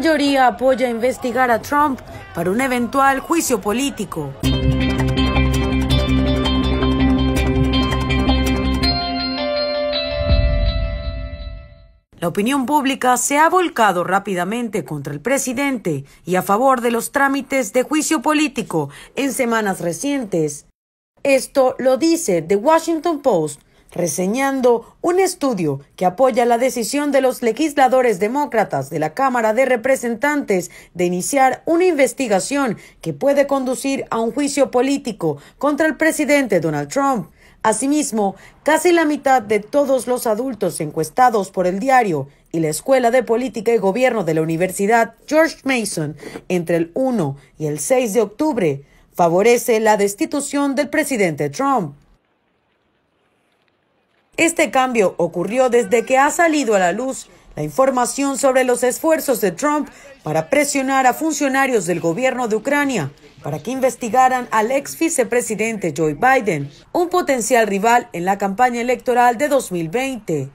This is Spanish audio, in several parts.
mayoría apoya investigar a Trump para un eventual juicio político. La opinión pública se ha volcado rápidamente contra el presidente y a favor de los trámites de juicio político en semanas recientes. Esto lo dice The Washington Post, reseñando un estudio que apoya la decisión de los legisladores demócratas de la Cámara de Representantes de iniciar una investigación que puede conducir a un juicio político contra el presidente Donald Trump. Asimismo, casi la mitad de todos los adultos encuestados por el diario y la Escuela de Política y Gobierno de la Universidad George Mason entre el 1 y el 6 de octubre favorece la destitución del presidente Trump. Este cambio ocurrió desde que ha salido a la luz la información sobre los esfuerzos de Trump para presionar a funcionarios del gobierno de Ucrania para que investigaran al ex vicepresidente Joe Biden, un potencial rival en la campaña electoral de 2020.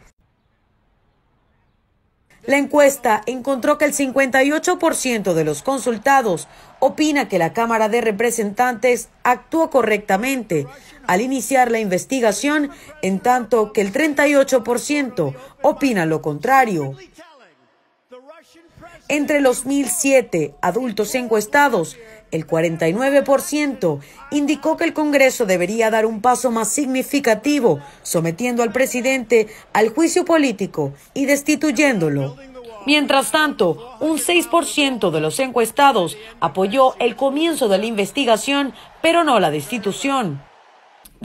La encuesta encontró que el 58% de los consultados opina que la Cámara de Representantes actuó correctamente al iniciar la investigación, en tanto que el 38% opina lo contrario. Entre los 1.007 adultos encuestados, el 49% indicó que el Congreso debería dar un paso más significativo, sometiendo al presidente al juicio político y destituyéndolo. Mientras tanto, un 6% de los encuestados apoyó el comienzo de la investigación, pero no la destitución.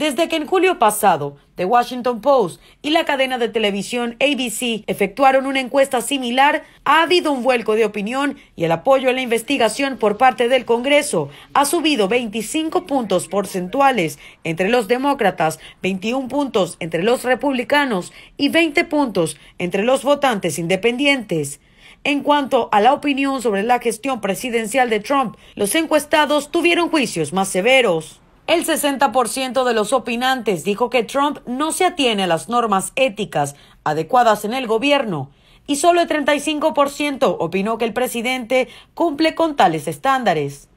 Desde que en julio pasado, The Washington Post y la cadena de televisión ABC efectuaron una encuesta similar, ha habido un vuelco de opinión y el apoyo a la investigación por parte del Congreso ha subido 25 puntos porcentuales entre los demócratas, 21 puntos entre los republicanos y 20 puntos entre los votantes independientes. En cuanto a la opinión sobre la gestión presidencial de Trump, los encuestados tuvieron juicios más severos. El 60% de los opinantes dijo que Trump no se atiene a las normas éticas adecuadas en el gobierno y solo el 35% opinó que el presidente cumple con tales estándares.